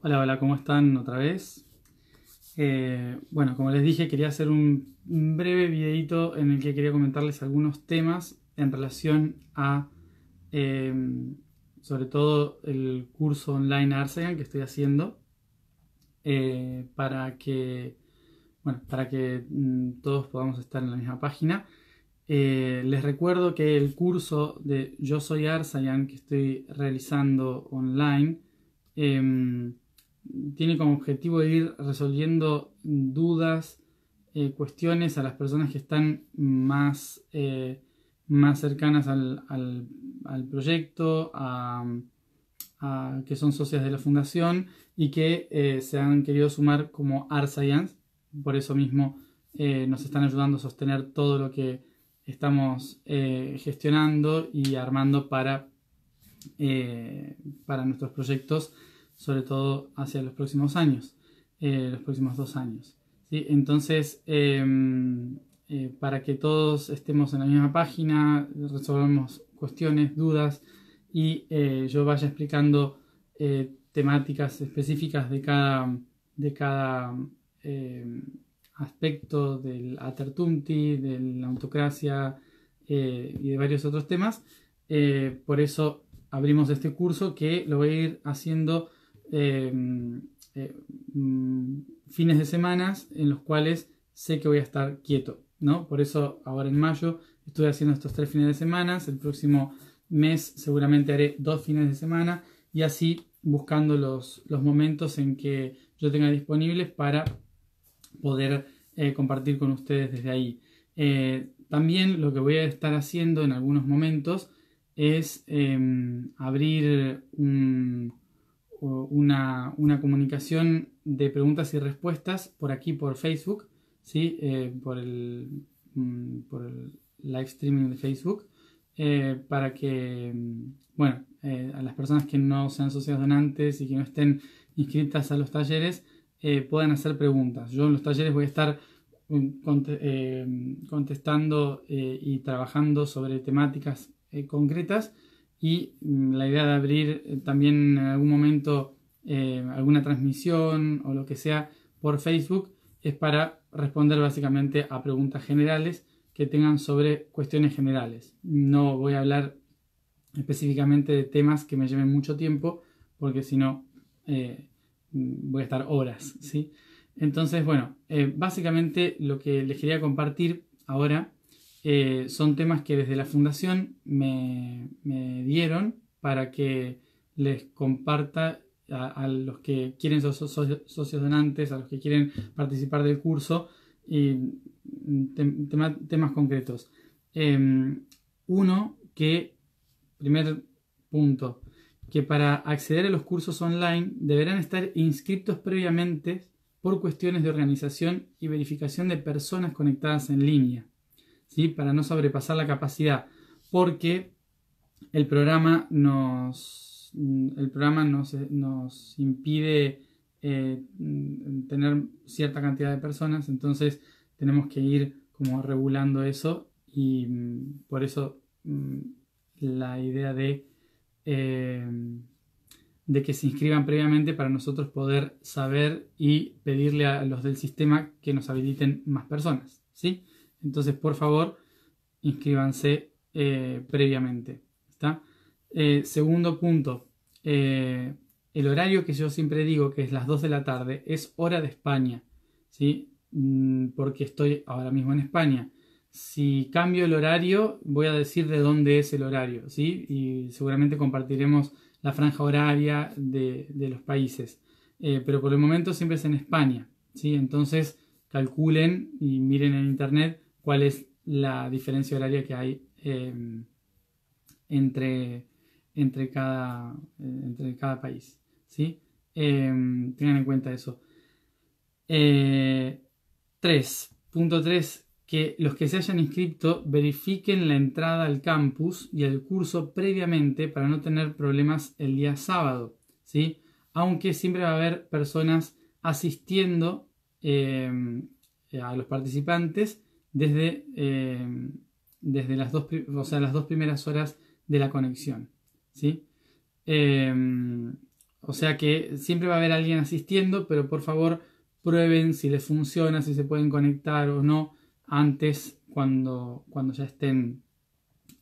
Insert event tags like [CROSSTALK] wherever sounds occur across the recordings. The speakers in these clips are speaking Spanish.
Hola, hola, ¿cómo están otra vez? Eh, bueno, como les dije, quería hacer un breve videito en el que quería comentarles algunos temas en relación a, em, sobre todo, el curso online Arsayan que estoy haciendo eh, para que, para que mm, todos podamos estar en la misma página. Eh, les recuerdo que el curso de Yo Soy Arsayan que estoy realizando online em, tiene como objetivo ir resolviendo dudas, eh, cuestiones a las personas que están más, eh, más cercanas al, proyecto, que son socias de la fundación y que eh, se han querido sumar como Art Por eso mismo nos están ayudando a sostener todo lo que estamos gestionando y armando para, para nuestros proyectos sobre todo hacia los próximos años, eh, los próximos dos años. Entonces, em, eh, para que todos estemos en la misma página, resolvamos cuestiones, dudas y eh, yo vaya explicando temáticas específicas de cada, de cada em, aspecto del atertumti, de la autocracia y de varios otros temas. por eso abrimos este curso que lo voy a ir haciendo eh, mm, fines de semanas en los cuales sé que voy a estar quieto, ¿no? Por eso ahora en mayo estoy haciendo estos tres fines de semanas el próximo mes seguramente haré dos fines de semana y así buscando los, los momentos en que yo tenga disponibles para poder eh, compartir con ustedes desde ahí. Eh, también lo que voy a estar haciendo en algunos momentos es em, abrir un, una, comunicación de preguntas y respuestas por aquí, por Facebook, ¿sí? Eh, por, el, mm, por, el, live streaming de Facebook, eh, para que, mm, bueno, eh, a las personas que no sean socios donantes y que no estén inscritas a los talleres, puedan hacer preguntas. Yo en los talleres voy a estar mm, contestando y trabajando sobre temáticas concretas y mm, la idea de abrir eh, también en algún momento eh, alguna transmisión o lo que sea por Facebook es para responder básicamente a preguntas generales que tengan sobre cuestiones generales. No voy a hablar específicamente de temas que me lleven mucho tiempo porque si no eh, mm, voy a estar horas, ¿sí? Entonces, bueno, básicamente lo que les quería compartir ahora eh, son temas que desde la fundación me, dieron para que les comparta a, los que quieren ser socios donantes, a los que quieren participar del curso y temas concretos. Em, uno que, primer punto, que para acceder a los cursos online deberán estar inscritos previamente por cuestiones de organización y verificación de personas conectadas en línea. ¿sí? para no sobrepasar la capacidad, porque el programa nos, el programa nos, impide eh, tener cierta cantidad de personas, entonces tenemos que ir como regulando eso y mm, por eso mm, la idea de, eh, de que se inscriban previamente para nosotros poder saber y pedirle a los del sistema que nos habiliten más personas, ¿sí? Entonces, por favor, inscríbanse eh, previamente. ¿está? Eh, segundo punto, eh, el horario que yo siempre digo, que es las 2 de la tarde, es hora de España, ¿sí? Mm, porque estoy ahora mismo en España. Si cambio el horario, voy a decir de dónde es el horario, ¿sí? y seguramente compartiremos la franja horaria de, de los países. pero por el momento siempre es en España, ¿sí? entonces calculen y miren en internet cuál es la diferencia horaria que hay em, entre, entre, cada, eh, entre cada país. ¿sí? Em, tengan en cuenta eso. 3.3 eh, que los que se hayan inscrito verifiquen la entrada al campus y al curso previamente para no tener problemas el día sábado, ¿sí? Aunque siempre va a haber personas asistiendo em, a los participantes eh, desde, las, dos, sea, las dos primeras horas de la conexión. ¿sí? Em, o sea que siempre va a haber alguien asistiendo, pero por favor prueben si les funciona, si se pueden conectar o no antes cuando, cuando ya estén,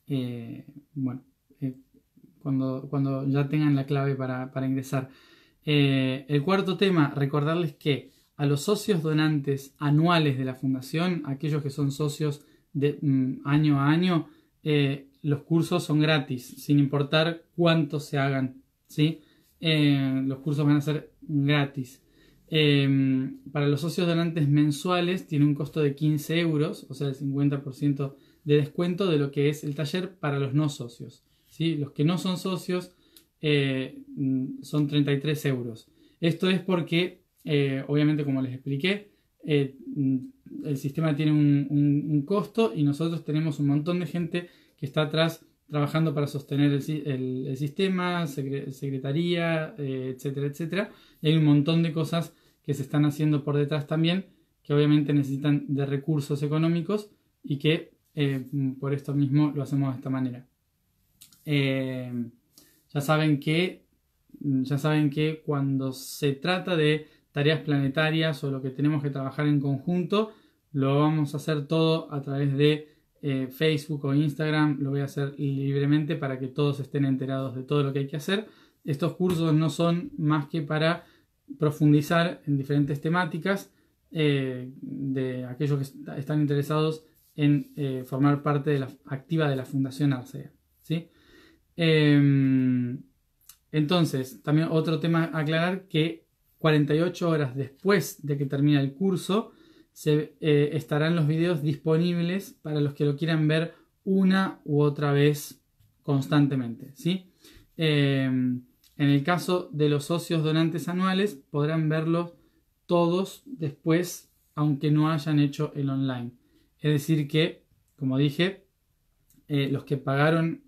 eh, bueno, eh, cuando, cuando, ya tengan la clave para ingresar. el cuarto tema, recordarles que a los socios donantes anuales de la fundación, aquellos que son socios de mm, año a año, eh, los cursos son gratis, sin importar cuántos se hagan, ¿sí? Eh, los cursos van a ser gratis. Eh, para los socios donantes mensuales tiene un costo de 15 euros, o sea, el 50% de descuento de lo que es el taller para los no socios. ¿sí? Los que no son socios mm, son 33 euros. Esto es porque eh, obviamente, como les expliqué, eh, mm, el sistema tiene un, costo y nosotros tenemos un montón de gente que está atrás trabajando para sostener el, sistema, secretaría, eh, etcétera, etcétera. Y hay un montón de cosas que se están haciendo por detrás también, que obviamente necesitan de recursos económicos y que mm, por esto mismo lo hacemos de esta manera. ya saben que mm, ya saben que cuando se trata de tareas planetarias o lo que tenemos que trabajar en conjunto, lo vamos a hacer todo a través de eh, Facebook o Instagram, lo voy a hacer libremente para que todos estén enterados de todo lo que hay que hacer. Estos cursos no son más que para profundizar en diferentes temáticas eh, de aquellos que están interesados en eh, formar parte de la, activa de la Fundación Arcea. ¿sí? Em, entonces, también otro tema aclarar que 48 horas después de que termine el curso, se, eh, estarán los videos disponibles para los que lo quieran ver una u otra vez constantemente. ¿sí? Em, en el caso de los socios donantes anuales, podrán verlos todos después, aunque no hayan hecho el online. Es decir, que, como dije, eh, los que pagaron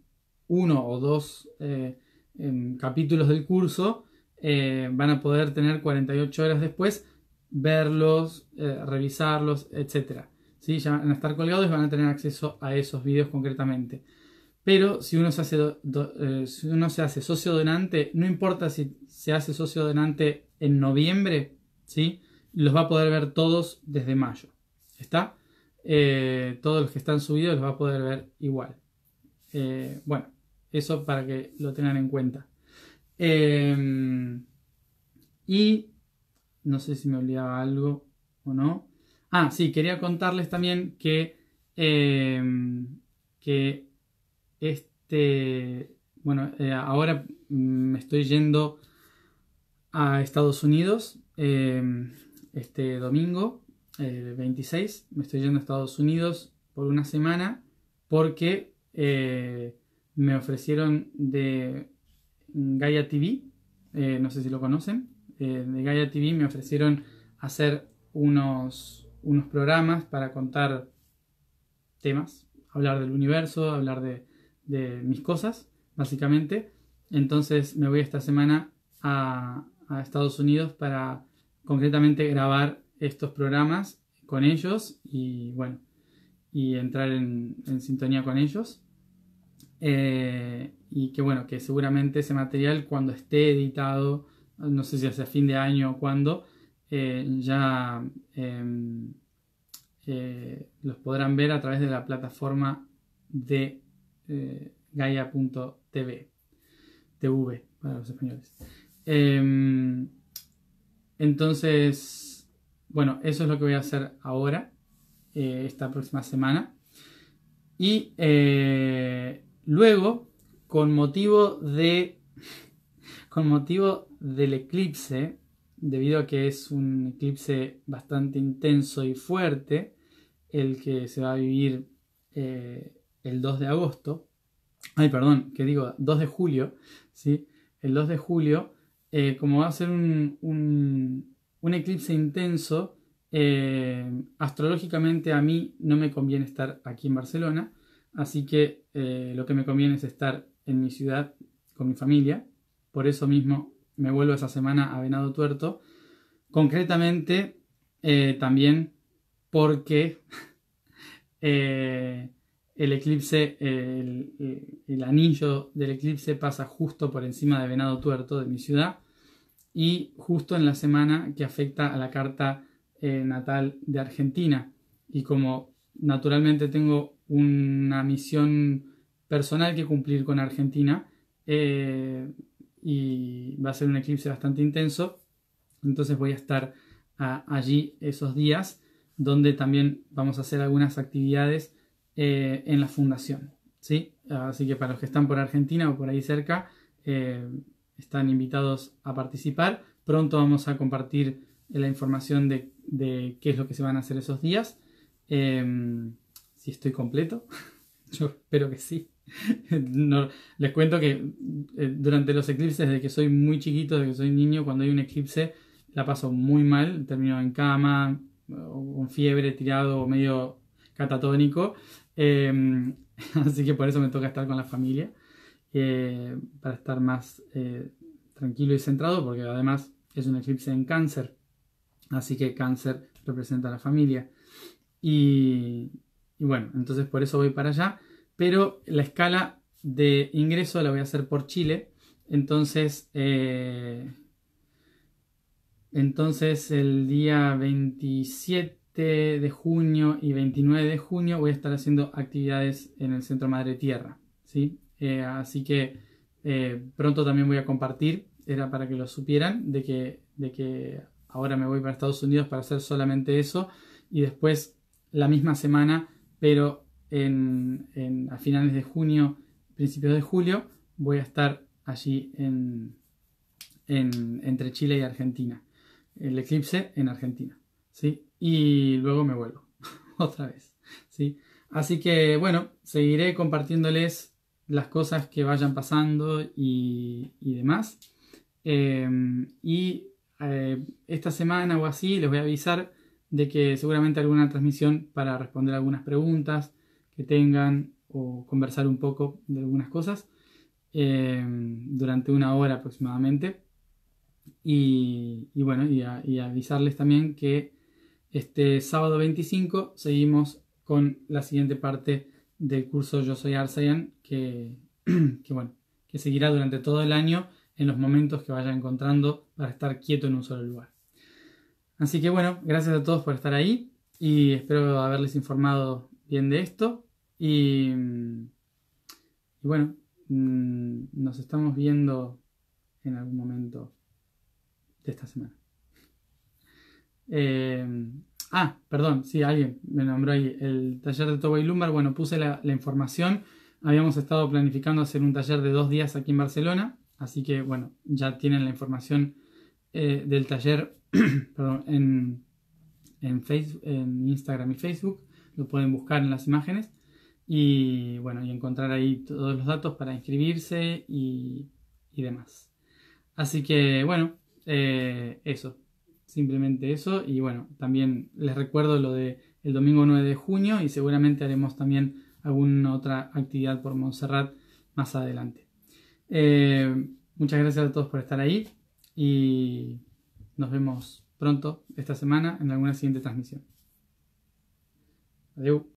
uno o dos eh, em, capítulos del curso, eh, van a poder tener 48 horas después, verlos, eh, revisarlos, etc. Ya van a estar colgados y van a tener acceso a esos vídeos concretamente. Pero si uno se hace, eh, se hace socio donante, no importa si se hace socio donante en noviembre, ¿sí? los va a poder ver todos desde mayo. ¿Está? todos los que están subidos los va a poder ver igual. bueno, eso para que lo tengan en cuenta. Em, y no sé si me olvidaba algo o no. Ah, sí, quería contarles también que, em, que este, bueno, eh, ahora me estoy yendo a Estados Unidos em, este domingo, el eh, 26, me estoy yendo a Estados Unidos por una semana porque eh, me ofrecieron de Gaia TV, eh, no sé si lo conocen, eh, de Gaia TV me ofrecieron hacer unos, programas para contar temas, hablar del universo, hablar de, mis cosas, básicamente. Entonces me voy esta semana a, Estados Unidos para concretamente grabar estos programas con ellos y bueno, y entrar en sintonía con ellos. Eh, y que bueno, que seguramente ese material cuando esté editado, no sé si hacia fin de año o cuando eh, ya em, eh, los podrán ver a través de la plataforma de Gaia.tv, TV para los españoles. Em, entonces, bueno, eso es lo que voy a hacer ahora, esta próxima semana. Y Luego, con motivo de. Con motivo del eclipse, debido a que es un eclipse bastante intenso y fuerte, el que se va a vivir eh, el 2 de agosto. Ay, perdón, que digo 2 de julio, ¿sí? El 2 de julio, eh, como va a ser un, eclipse intenso, eh, astrológicamente a mí no me conviene estar aquí en Barcelona, Así que eh, lo que me conviene es estar en mi ciudad con mi familia. Por eso mismo me vuelvo esa semana a Venado Tuerto. Concretamente, eh, también porque [LAUGHS] eh, el eclipse, el, anillo del eclipse pasa justo por encima de Venado Tuerto, de mi ciudad, y justo en la semana que afecta a la carta natal de Argentina. Y como naturalmente tengo una misión personal que cumplir con Argentina eh, y va a ser un eclipse bastante intenso. Entonces voy a estar allí esos días donde también vamos a hacer algunas actividades eh, en la fundación. ¿sí? Así que para los que están por Argentina o por ahí cerca, eh, están invitados a participar. Pronto vamos a compartir la información de, qué es lo que se van a hacer esos días. Em, estoy completo. [LAUGHS] Yo espero que sí. [LAUGHS] No, les cuento que eh, durante los eclipses, desde que soy muy chiquito, desde que soy niño, cuando hay un eclipse, la paso muy mal. Termino en cama, con fiebre, tirado, medio catatónico. Em, [LAUGHS] así que por eso me toca estar con la familia, eh, para estar más eh, tranquilo y centrado, porque además es un eclipse en cáncer. Así que cáncer representa a la familia. Y, y bueno, entonces por eso voy para allá. Pero la escala de ingreso la voy a hacer por Chile. Entonces, eh, entonces el día 27 de junio y 29 de junio voy a estar haciendo actividades en el Centro Madre Tierra. ¿sí? Eh, así que eh, pronto también voy a compartir, era para que lo supieran, de que, de que ahora me voy para Estados Unidos para hacer solamente eso y después la misma semana pero en, a finales de junio, principios de julio, voy a estar allí entre Chile y Argentina. El eclipse en Argentina. ¿sí? Y luego me vuelvo [LAUGHS] otra vez. ¿sí? Así que bueno, seguiré compartiéndoles las cosas que vayan pasando y, demás. Eh, y eh, esta semana o así les voy a avisar de que seguramente alguna transmisión para responder algunas preguntas que tengan o conversar un poco de algunas cosas em, durante una hora aproximadamente. Y, bueno, y, avisarles también que este sábado 25 seguimos con la siguiente parte del curso Yo Soy Arsayan, [CLEARS THROAT] que, bueno, que seguirá durante todo el año en los momentos que vaya encontrando para estar quieto en un solo lugar. Así que bueno, gracias a todos por estar ahí y espero haberles informado bien de esto. Y, bueno, mm, nos estamos viendo en algún momento de esta semana. Em, ah, perdón, sí, alguien me nombró ahí. El taller de Toba y Lumbar, bueno, puse la, información. Habíamos estado planificando hacer un taller de dos días aquí en Barcelona, así que bueno, ya tienen la información eh, del taller [CLEARS THROAT] perdón, en, Facebook, en Instagram y Facebook. Lo pueden buscar en las imágenes. Y bueno, y encontrar ahí todos los datos para inscribirse y, demás. Así que bueno, eh, eso. Simplemente eso. Y bueno, también les recuerdo lo de el domingo 9 de junio y seguramente haremos también alguna otra actividad por Montserrat más adelante. Eh, muchas gracias a todos por estar ahí y nos vemos pronto esta semana en alguna siguiente transmisión. Adiós.